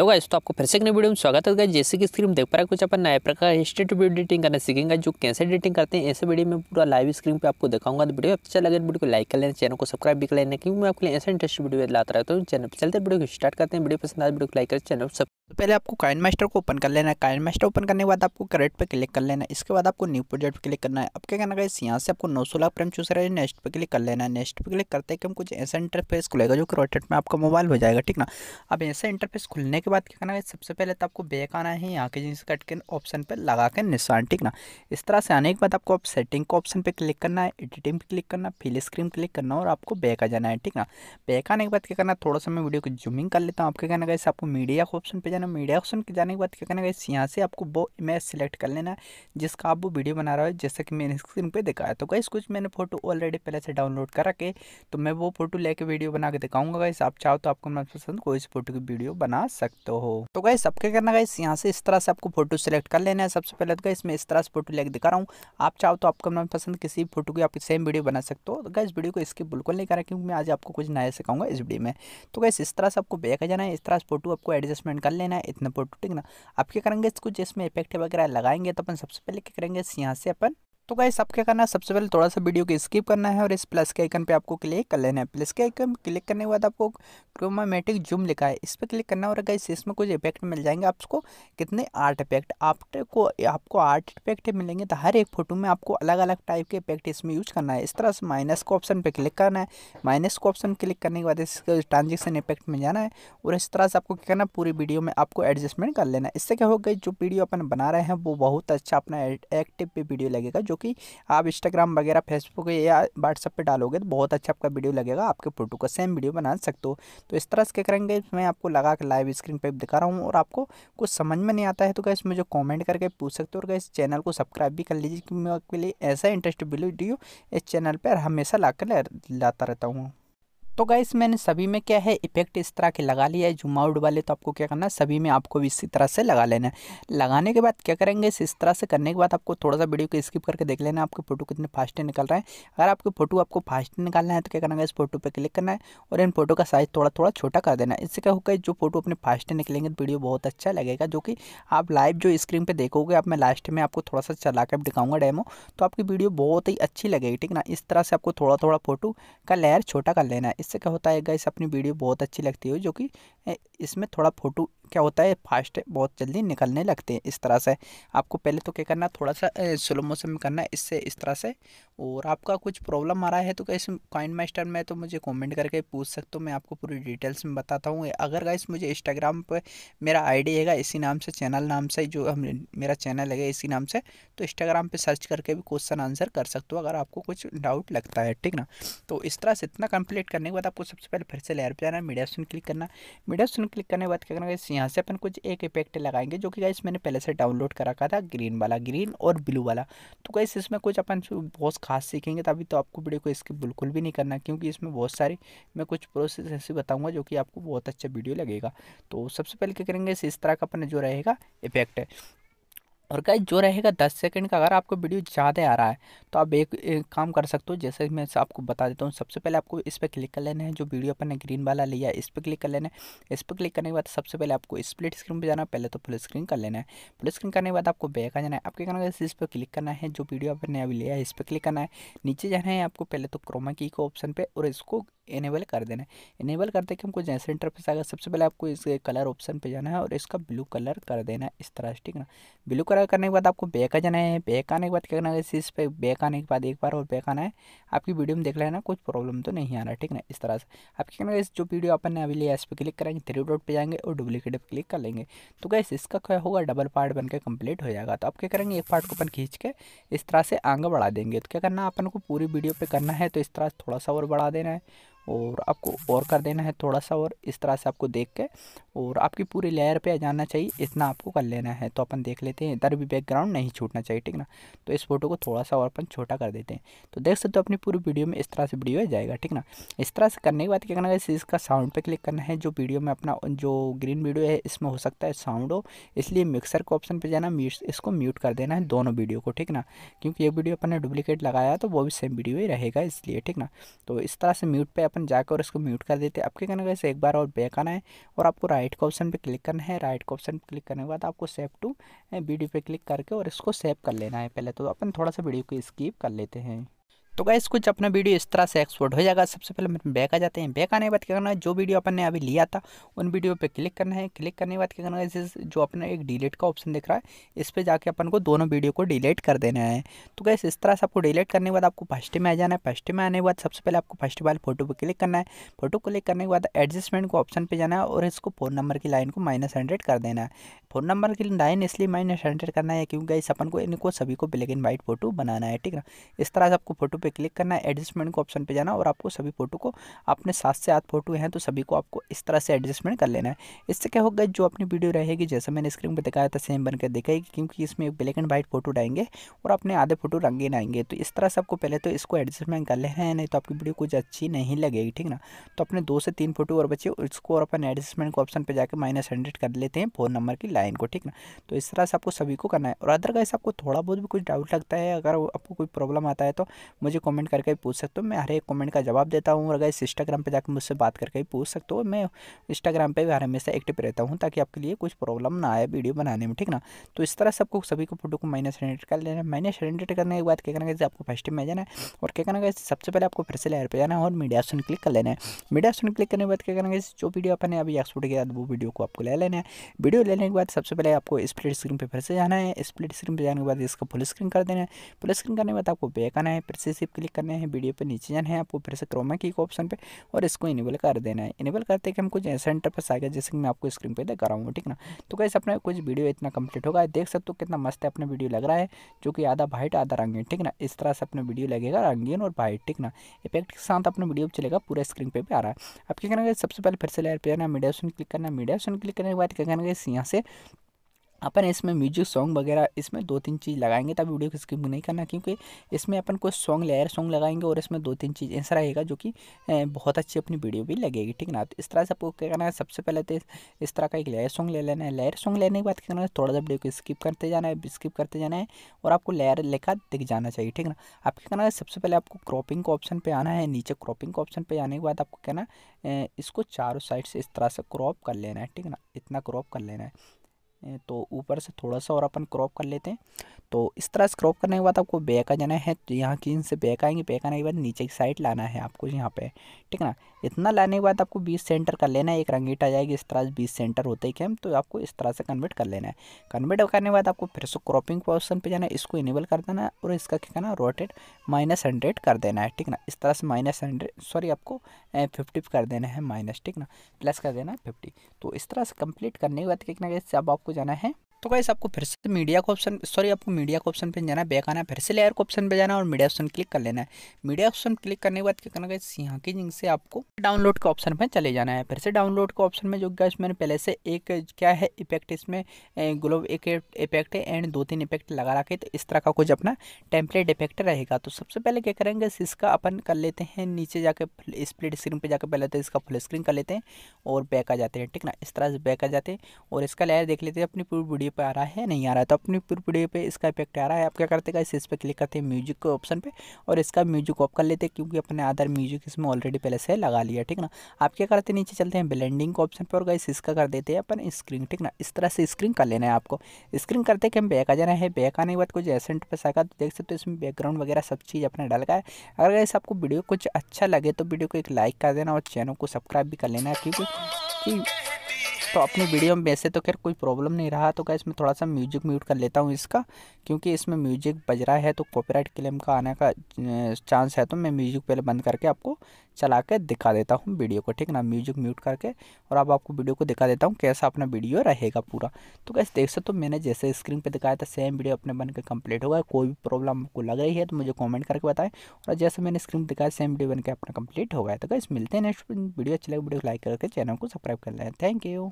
hello guys तो आपको फिर से एक नई वीडियो में स्वागत है गाइस जैसे कि स्क्रीन देख पा रहे हैं कुछ अपन नए प्रकार स्टेट वीडियो एडिटिंग करना सीखेंगे जो कैसे एडिटिंग करते हैं ऐसे वीडियो में पूरा लाइव स्क्रीन पे आपको दिखाऊंगा तो वीडियो अच्छा लगे तो वीडियो को लाइक कर लेना चैनल को सब्सक्राइब भी कर लेना क्योंकि मैं आपके लिए ऐसे इंटरेस्ट वीडियो लाता रहता हूँ चैनल चलते वीडियो को स्टार्ट करते हैं वीडियो पसंद आए तो वीडियो को लाइक करें चैनल सब तो पहले आपको काइन मास्टर को ओपन कर लेना है काइन मास्टर ओपन करने के बाद आपको करेट पर क्लिक कर लेना है इसके बाद आपको न्यू प्रोजेक्ट पर क्लिक करना है अब क्या करना है यहाँ से आपको नौ सोलह प्रेम रहे हैं नेक्स्ट पर क्लिक कर लेना है नेक्स्ट पर क्लिक करते हैं कि हम कुछ ऐसा इंटरफेस खुलेगा जो कि रोटेट में आपका मोबाइल हो जाएगा ठीक ना अब ऐसा इंटरफेस खुलने के बाद क्या करना है सबसे पहले तो आपको बैक आना है यहाँ के जिनसे कट के ऑप्शन पर लगा के निशान ठीक ना इस तरह से आने के बाद आपको आप सेटिंग के ऑप्शन पर क्लिक करना है एडिटिंग पर क्लिक करना फिल स्क्रीन क्लिक करना और आपको बैक आ जाना है ठीक ना बैक आने के बाद क्या करना है थोड़ा सा मैं वीडियो को जूमिंग कर लेता हूँ आपके कहना है आपको मीडिया के ऑप्शन पर देना मीडिया ऑप्शन के जाने के बाद क्या करना है यहाँ से आपको वो इमेज सेलेक्ट कर लेना है जिसका आप वो वीडियो बना रहा हो जैसा कि मैंने स्क्रीन पे दिखाया तो गाइस कुछ मैंने फोटो ऑलरेडी पहले से डाउनलोड करा के तो मैं वो फोटो लेके वीडियो बना के दिखाऊंगा गाइस आप चाहो तो आपको मन पसंद कोई फोटो की वीडियो बना सकते हो तो गाइस अब क्या करना गाइस यहाँ से इस तरह से आपको फोटो सेलेक्ट कर लेना है सबसे पहले तो गाइस मैं इस तरह से फोटो लेके दिखा रहा हूँ आप चाहो तो आपको मन पसंद किसी फोटो की आप सेम वीडियो बना सकते हो तो गाइस वीडियो को इसके बिल्कुल नहीं करा क्योंकि मैं आज आपको कुछ नया सिखाऊंगा इस वीडियो में तो गाइस इस तरह से आपको बैक जाना है इस तरह से फोटो आपको एडजस्टमेंट कर लेना है इतना पोटो ठीक ना अब क्या करेंगे इसको जिसमें इफेक्ट वगैरह लगाएंगे तो अपन सबसे पहले क्या करेंगे यहाँ से अपन तो गाइस सब क्या करना है सबसे पहले थोड़ा सा वीडियो को स्किप करना है और इस प्लस के आइकन पे आपको क्लिक कर लेना है प्लस के आइकन क्लिक करने के बाद आपको क्रोमामेटिक जूम लिखा है इस पर क्लिक करना है और गाइस इसमें कुछ इफेक्ट मिल जाएंगे आपको कितने आर्ट इफेक्ट आपको आपको आर्ट इफेक्ट मिलेंगे तो हर एक फोटो में आपको अलग अलग टाइप के इफेक्ट इसमें यूज करना है इस तरह से माइनस को ऑप्शन पर क्लिक करना है माइनस को ऑप्शन क्लिक करने के बाद इसका ट्रांजेक्शन इफेक्ट में जाना है और इस तरह से आपको क्या करना पूरी वीडियो में आपको एडजस्टमेंट कर लेना है इससे क्या होगा जो वीडियो अपन बना रहे हैं वो बहुत अच्छा अपना एक्टिव पे वीडियो लगेगा जो कि आप इंस्टाग्राम वगैरह फेसबुक या व्हाट्सअप पर डालोगे तो बहुत अच्छा आपका वीडियो लगेगा आपके फ़ोटो का सेम वीडियो बना सकते हो तो इस तरह से क्या करेंगे मैं आपको लगा के लाइव स्क्रीन पर दिखा रहा हूँ और आपको कुछ समझ में नहीं आता है तो गैस मुझे कॉमेंट करके पूछ सकते हो और इस चैनल को सब्सक्राइब भी कर लीजिए क्योंकि मैं आपके लिए ऐसा इंटरेस्ट वीडियो इस चैनल पर हमेशा ला कर लाता रहता हूँ तो गाइस मैंने सभी में क्या है इफेक्ट इस तरह के लगा लिया है जूम आउट वाले तो आपको क्या करना है सभी में आपको इसी तरह से लगा लेना है लगाने के बाद क्या करेंगे इस तरह से करने के बाद आपको थोड़ा सा वीडियो को स्किप करके देख लेना आपकी फोटो कितने फास्ट निकल रहे हैं अगर आपके फोटो आपको फास्ट निकालना है तो क्या करना है इस फोटो पर क्लिक करना है और इन फोटो का साइज़ थोड़ा थोड़ा छोटा कर देना है इससे क्या होगा जो फोटो अपने फास्ट निकलेंगे तो वीडियो बहुत अच्छा लगेगा जो कि आप लाइव जो स्क्रीन पर देखोगे आप मैं लास्ट में आपको थोड़ा सा चला कर दिखाऊंगा डेमो तो आपकी वीडियो बहुत ही अच्छी लगेगी ठीक ना इस तरह से आपको थोड़ा थोड़ा फोटो का लेयर छोटा कर लेना है इससे क्या होता है गाइस अपनी वीडियो बहुत अच्छी लगती है जो कि इसमें थोड़ा फोटो क्या होता है फास्ट बहुत जल्दी निकलने लगते हैं इस तरह से आपको पहले तो क्या करना थोड़ा सा स्लो मोशन में करना इससे इस तरह से और आपका कुछ प्रॉब्लम आ रहा है तो कैसे कॉइन मास्टर में तो मुझे कमेंट करके पूछ सकते हो मैं आपको पूरी डिटेल्स में बताता हूँ अगर गाइस मुझे इंस्टाग्राम पर मेरा आईडी है इसी नाम से चैनल नाम से जो हम मेरा चैनल है इसी नाम से तो इंस्टाग्राम पर सर्च करके भी क्वेश्चन आंसर कर सकते हो अगर आपको कुछ डाउट लगता है ठीक ना तो इस तरह से इतना कंप्लीट करने के बाद आपको सबसे पहले फिर से लेर पर जाना मीडिया क्लिक करना मीडिया क्लिक करने के बाद क्या करना यहाँ से अपन कुछ एक इफेक्ट लगाएंगे जो कि गाइस मैंने पहले से डाउनलोड कर रखा था ग्रीन वाला ग्रीन और ब्लू वाला तो गाइस इसमें कुछ अपन बहुत खास सीखेंगे तभी तो आपको वीडियो को इसके बिल्कुल भी नहीं करना क्योंकि इसमें बहुत सारे मैं कुछ प्रोसेस ऐसे बताऊँगा जो कि आपको बहुत अच्छा वीडियो लगेगा तो सबसे पहले क्या करेंगे इस तरह का अपन जो रहेगा इफेक्ट है और गाइज जो रहेगा दस सेकंड का अगर आपको वीडियो ज़्यादा आ रहा है तो आप एक, एक काम कर सकते हो जैसे मैं आपको बता देता हूँ सबसे पहले आपको इस पर क्लिक कर लेना है जो वीडियो अपन ने ग्रीन वाला लिया है इस पर क्लिक कर लेना है इस पर क्लिक करने के बाद सबसे पहले आपको स्प्लिट स्क्रीन पर जाना है पहले तो फुल स्क्रीन कर लेना है फुल स्क्रीन करने के बाद आपको बैक आ जाना है आपके कहना इस पर क्लिक करना है जो वीडियो अपन ने अभी लिया है इस पर क्लिक करना है नीचे जाना है आपको पहले तो क्रोमा की ऑप्शन पर और इसको इनेबल कर देना है इनेबल करते कि हमको जैसे इंटरफेस आएगा सबसे पहले आपको इस कलर ऑप्शन पे जाना है और इसका ब्लू कलर कर देना है इस तरह से ठीक ना ब्लू कलर करने के बाद आपको बैक आ जाना है बैक आने के बाद क्या करना है इस पर बैक आने के बाद एक बार और बैक आना है आपकी वीडियो में देख लेना कुछ प्रॉब्लम तो नहीं आ रहा ठीक ना इस तरह से आप क्या करना जो वीडियो अपन ने अभी लिया इस पर क्लिक करेंगे थ्री डॉट पर जाएंगे और डुप्लीकेट पर क्लिक कर लेंगे तो कैसे इसका क्या होगा डबल पार्ट बनकर कंप्लीट हो जाएगा तो आप क्या करेंगे एक पार्ट को अपन खींच के इस तरह से आगे बढ़ा देंगे तो क्या करना अपन को पूरी वीडियो पर करना है तो इस तरह से थोड़ा सा और बढ़ा देना है और आपको और कर देना है थोड़ा सा और इस तरह से आपको देख के और आपकी पूरी लेयर पे आ जाना चाहिए इतना आपको कर लेना है तो अपन देख लेते हैं इधर भी बैकग्राउंड नहीं छूटना चाहिए ठीक ना तो इस फोटो को थोड़ा सा और अपन छोटा कर देते हैं तो देख सकते हो अपनी पूरी वीडियो में इस तरह से वीडियो जाएगा ठीक ना इस तरह से करने के बाद क्या करना है इसका साउंड पर क्लिक करना है जो वीडियो में अपना जो ग्रीन वीडियो है इसमें हो सकता है साउंड हो इसलिए मिक्सर के ऑप्शन पर जाना इसको म्यूट कर देना है दोनों वीडियो को ठीक ना क्योंकि ये वीडियो अपन ने डुप्लीकेट लगाया तो वो भी सेम वीडियो ही रहेगा इसलिए ठीक ना तो इस तरह से म्यूट पर अपन ऑप्शन जाकर उसको म्यूट कर देते हैं आपके कहना का एक बार और बैक आना है और आपको राइट का ऑप्शन पे क्लिक करना है राइट का ऑप्शन क्लिक करने के बाद आपको सेव टू वीडियो पे क्लिक करके और इसको सेव कर लेना है पहले तो अपन थोड़ा सा वीडियो को स्कीप कर लेते हैं तो गैस कुछ अपना वीडियो इस तरह से एक्सपोर्ट हो जाएगा सबसे पहले मैं बैक आ जाते हैं बैक आने के बाद क्या करना है जो वीडियो अपन ने अभी लिया था उन वीडियो पर क्लिक करना है क्लिक करने के बाद क्या करना है जिस जो अपना एक डिलीट का ऑप्शन दिख रहा है इस पर जाके अपन को दोनों वीडियो को डिलीट कर देना है तो गैस इस तरह से आपको डिलीट करने के बाद आपको फर्स्ट में आ जाना है फर्स्ट में आने के बाद सबसे पहले आपको फर्स्ट वाले फोटो पर क्लिक करना है फोटो क्लिक करने के बाद एडजस्टमेंट को ऑप्शन पर जाना है और इसको फ़ोन नंबर की लाइन को माइनस हंड्रेड कर देना है फ़ोन नंबर की लाइन इसलिए माइनस हंड्रेड करना है क्योंकि गैस अपन को इनको सभी को ब्लैक एंड व्हाइट फोटो बनाना है ठीक है इस तरह से आपको फोटो पे पे क्लिक करना है एडजस्टमेंट को ऑप्शन पे जाना और आपको सभी फ़ोटो को अपने सात से आठ फोटो हैं तो सभी को आपको इस तरह से एडजस्टमेंट कर लेना है इससे क्या होगा जो अपनी वीडियो रहेगी जैसे मैंने स्क्रीन पर दिखाया था सेम बनकर दिखाएगी क्योंकि इसमें एक ब्लैक एंड व्हाइट फोटो डाएंगे और अपने आधे फोटो रंगीन आएंगे तो इस तरह से आपको पहले तो इसको एडजस्टमेंट कर लेना है नहीं तो आपकी वीडियो कुछ अच्छी नहीं लगेगी ठीक ना तो अपने दो से तीन फोटो और बचे इसको और अपने एडजस्टमेंट को ऑप्शन पर जाकर माइनस हंड्रेड कर लेते हैं फ़ोन नंबर की लाइन को ठीक ना तो इस तरह से आपको सभी को करना है और अदरवाइज आपको थोड़ा बहुत भी कुछ डाउट लगता है अगर आपको कोई प्रॉब्लम आता है तो मुझे कमेंट करके पूछ सकते हो मैं हर एक कमेंट का जवाब देता हूँ और इस इंस्टाग्राम पे जाकर मुझसे बात करके पूछ सकते हो मैं इंस्टाग्राम पे भी हमेशा एक्टिव रहता हूँ ताकि आपके लिए कुछ प्रॉब्लम ना आए वीडियो बनाने में ठीक ना तो इस तरह सबको सभी को फोटो को माइनस रेंडेड कर लेना माइनस रेंडेड करने के बाद क्या करना है आपको फर्स्ट में जाना है और क्या करना है सबसे पहले आपको फिर से लहर पर जाना है और मीडिया सुन क्लिक कर लेना है मीडिया सुन क्लिक करने के बाद क्या करना है जो वीडियो अपने अभी एक्सपोर्ट किया वो वीडियो को आपको ले लेना है वीडियो लेने के बाद सबसे पहले आपको स्प्लिट स्क्रीन पर फिर से जाना है स्प्लिट स्क्रीन पर जाने के बाद इसका फुल स्क्रीन कर देना है फुल स्क्रीन करने के बाद आपको बैक आना है फिर से सिर्फ क्लिक करना है वीडियो पर नीचे जाना है आपको फिर से क्रोमा की ऑप्शन पर और इसको इनेबल कर देना है इनेबल करते कि हम कुछ ऐसा इंटरफेस आ गया जैसे कि मैं आपको स्क्रीन पर दिखा रहा हूँ ठीक ना तो कैसे अपना कुछ वीडियो इतना कंप्लीट होगा देख सकते हो कितना मस्त अपना वीडियो लग रहा है जो कि आधा वाइट आधा रंगीन ठीक ना इस तरह से अपना वीडियो लगेगा रंगीन और वाइट ठीक ना इफेक्ट के साथ अपना वीडियो चलेगा पूरा स्क्रीन पे भी आ रहा है अब क्या करेंगे सबसे पहले फिर से लेयर पे जाना मीडिया क्लिक करना मीडिया क्लिक करने के बाद क्या करेंगे यहाँ से अपन इसमें म्यूजिक सॉन्ग वगैरह इसमें दो तीन चीज़ लगाएंगे तब वीडियो को स्किप नहीं करना क्योंकि इसमें अपन कोई सॉन्ग लेयर सॉन्ग लगाएंगे और इसमें दो तीन चीज़ ऐसा रहेगा जो कि बहुत अच्छी अपनी वीडियो भी लगेगी ठीक ना तो इस तरह से आपको क्या करना है सबसे पहले तो इस तरह का एक लेयर सॉन्ग ले लेना है लेयर सॉन्ग लेने के बाद क्या करना है थोड़ा सा वीडियो को स्किप करते जाना है स्किप करते जाना है और आपको लेयर लेकर दिख जाना चाहिए ठीक ना आप क्या करना है सबसे पहले आपको क्रॉपिंग का ऑप्शन पर आना है नीचे क्रॉपिंग का ऑप्शन पर आने के बाद आपको कहना इसको चारों साइड से इस तरह से क्रॉप कर लेना है ठीक ना इतना क्रॉप कर लेना है तो ऊपर से थोड़ा सा और अपन क्रॉप कर लेते हैं तो इस तरह से क्रॉप करने के बाद आपको बैक आ जाना है तो यहाँ की इनसे बैक आएंगे बैक आने के बाद नीचे की साइड लाना है आपको यहाँ पे ठीक है ना इतना लाने के बाद आपको बीस सेंटर कर लेना है एक रंगीट आ जाएगी इस तरह से बीस सेंटर होते ही कैम तो आपको इस तरह से कन्वर्ट कर लेना है कन्वर्ट करने के बाद आपको फिर से क्रॉपिंग ऑप्शन पर जाना है इसको इनेबल कर देना है और इसका क्या करना रोटेट माइनस हंड्रेड कर देना है ठीक ना इस तरह से माइनस हंड्रेड सॉरी आपको फिफ्टी कर देना है माइनस ठीक ना प्लस कर देना है फिफ्टी तो इस तरह से कंप्लीट करने के बाद क्या कहना अब आपको जाना है तो गाइस आपको फिर से मीडिया का ऑप्शन सॉरी आपको मीडिया का ऑप्शन पे जाना बैक आना फिर से लेयर का ऑप्शन पे जाना और मीडिया ऑप्शन क्लिक कर लेना है मीडिया ऑप्शन क्लिक करने के बाद क्या करना गाइस यहाँ की जिंक से आपको डाउनलोड के ऑप्शन पर चले जाना है फिर से डाउनलोड के ऑप्शन में जो गाइस मैंने पहले से एक क्या है इफेक्ट इसमें ग्लोब एक इफेक्ट है एंड दो तीन इफेक्ट लगा रखे तो इस तरह का कुछ अपना टेम्पलेट इफेक्ट रहेगा तो सबसे पहले क्या करेंगे इसका अपन कर लेते हैं नीचे जाके स्प्लिट स्क्रीन पर जाकर पहले तो इसका फुल स्क्रीन कर लेते हैं और बैक आ जाते हैं ठीक ना इस तरह से बैक आ जाते हैं और इसका लेयर देख लेते हैं अपनी पूरी वीडियो वीडियो पे आ रहा है नहीं आ रहा है तो अपनी पूरी वीडियो पे इसका इफेक्ट आ रहा है आप क्या करते हैं इस पर क्लिक करते हैं म्यूजिक के ऑप्शन पे और इसका म्यूजिक ऑफ कर लेते हैं क्योंकि अपने अदर म्यूजिक इसमें ऑलरेडी पहले से लगा लिया ठीक ना आप क्या करते हैं नीचे चलते हैं ब्लेंडिंग के ऑप्शन पर और गाइस इसका कर देते हैं अपन स्क्रीन ठीक ना इस तरह से स्क्रीन कर लेना है आपको स्क्रीन करते कि हम बैक आ जाना है बैक आने के बाद कुछ एसेंट पर सका तो देख सकते हो इसमें बैकग्राउंड वगैरह सब चीज़ अपने डल का है अगर गाइस आपको वीडियो कुछ अच्छा लगे तो वीडियो को एक लाइक कर देना और चैनल को सब्सक्राइब भी कर लेना क्योंकि तो अपनी वीडियो में वैसे तो खैर कोई प्रॉब्लम नहीं रहा तो क्या मैं थोड़ा सा म्यूजिक म्यूट कर लेता हूँ इसका क्योंकि इसमें म्यूजिक बज रहा है तो कॉपीराइट क्लेम का आने का चांस है तो मैं म्यूजिक पहले बंद करके आपको चला के दिखा देता हूँ वीडियो को ठीक ना म्यूजिक म्यूट करके और अब आपको वीडियो को दिखा देता हूँ कैसा अपना वीडियो रहेगा पूरा तो कैसे देख सकते तो मैंने जैसे स्क्रीन पे दिखाया था सेम वीडियो अपने बन के कंप्लीट होगा कोई भी प्रॉब्लम आपको लग रही है तो मुझे कमेंट करके बताएं और जैसे मैंने स्क्रीन दिखाया सेम वीडियो बन के अपना कंप्लीट हो गया तो कैसे मिलते हैं नेक्स्ट वीडियो अच्छी लगे वीडियो को लाइक करके चैनल को सब्सक्राइब कर लें थैंक यू